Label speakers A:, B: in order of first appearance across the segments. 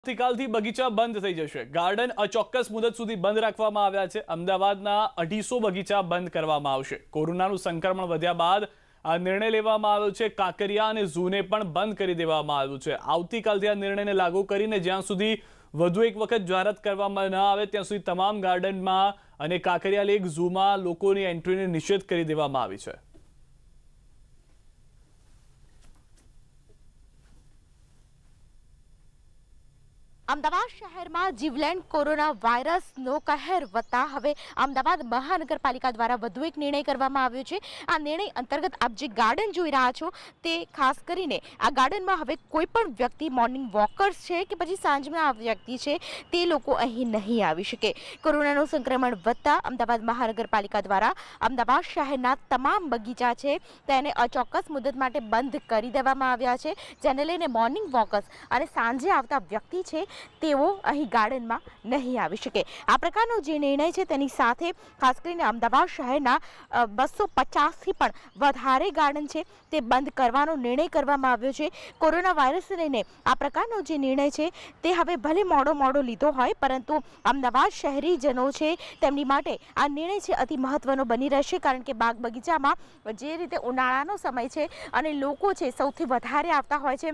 A: આવતીકાલથી બગીચા બંધ થઈ જશે ગાર્ડન અચોક્કસ મુદત સુધી બંધ રાખવામાં આવ્યા છે અમદાવાદના અઢીસો બગીચા બંધ કરવામાં આવશે કોરોનાનું સંક્રમણ વધ્યા બાદ આ નિર્ણય લેવામાં આવ્યો છે કાંકરિયા અને ઝૂને પણ બંધ કરી દેવામાં આવ્યું છે આવતીકાલથી આ નિર્ણયને લાગુ કરીને જ્યાં સુધી વધુ એક વખત જાહેરાત કરવામાં ન આવે ત્યાં સુધી તમામ ગાર્ડનમાં અને કાંકરિયા લેક ઝૂમાં લોકોની એન્ટ્રીને નિષેધ કરી દેવામાં આવી છે
B: અમદાવાદ શહેરમાં જીવલેન્ડ કોરોના વાયરસનો કહેર વધતા હવે અમદાવાદ મહાનગરપાલિકા દ્વારા વધુ એક નિર્ણય કરવામાં આવ્યો છે આ નિર્ણય અંતર્ગત આપ જે ગાર્ડન જોઈ રહ્યા છો તે ખાસ કરીને આ ગાર્ડનમાં હવે કોઈ પણ વ્યક્તિ મોર્નિંગ વોકર્સ છે કે પછી સાંજના વ્યક્તિ છે તે લોકો અહીં નહીં આવી શકે કોરોનાનું સંક્રમણ વધતા અમદાવાદ મહાનગરપાલિકા દ્વારા અમદાવાદ શહેરના તમામ બગીચા છે તેને અચોક્કસ મુદત માટે બંધ કરી દેવામાં આવ્યા છે જેને લઈને મોર્નિંગ વોકર્સ અને સાંજે આવતા વ્યક્તિ છે તેઓ અહીં ગાર્ડનમાં નહીં આવી શકે આ પ્રકારનો જે નિર્ણય છે તેની સાથે ખાસ કરીને અમદાવાદ શહેરના બસો પચાસથી પણ વધારે ગાર્ડન છે તે બંધ કરવાનો નિર્ણય કરવામાં આવ્યો છે કોરોના વાયરસ લઈને આ પ્રકારનો જે નિર્ણય છે તે હવે ભલે મોડો મોડો લીધો હોય પરંતુ અમદાવાદ શહેરીજનો છે તેમની માટે આ નિર્ણય છે અતિ મહત્વનો બની રહેશે કારણ કે બાગ બગીચામાં જે રીતે ઉનાળાનો સમય છે અને લોકો છે સૌથી વધારે આવતા હોય છે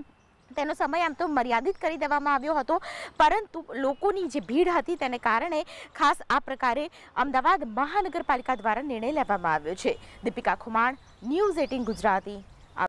B: તેનો સમય આમ તો મર્યાદિત કરી દેવામાં આવ્યો હતો પરંતુ લોકોની જે ભીડ હતી તેને કારણે ખાસ આ પ્રકારે અમદાવાદ મહાનગરપાલિકા દ્વારા નિર્ણય લેવામાં આવ્યો છે દીપિકા ખુમાણ ન્યૂઝ એટીન ગુજરાતી